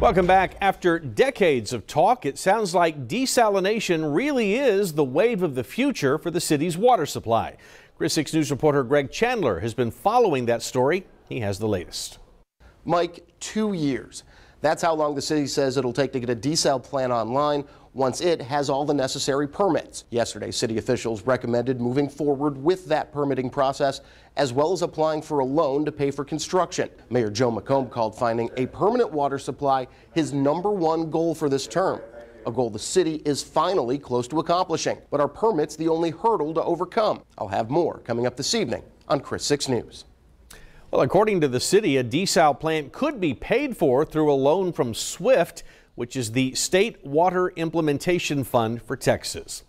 Welcome back. After decades of talk, it sounds like desalination really is the wave of the future for the city's water supply. Chris 6 News reporter Greg Chandler has been following that story. He has the latest. Mike, two years. That's how long the city says it'll take to get a desal plan online once it has all the necessary permits. Yesterday, city officials recommended moving forward with that permitting process as well as applying for a loan to pay for construction. Mayor Joe McComb called finding a permanent water supply his number one goal for this term a goal the city is finally close to accomplishing. But our permit's the only hurdle to overcome. I'll have more coming up this evening on Chris 6 News. Well, according to the city, a desal plant could be paid for through a loan from SWIFT, which is the State Water Implementation Fund for Texas.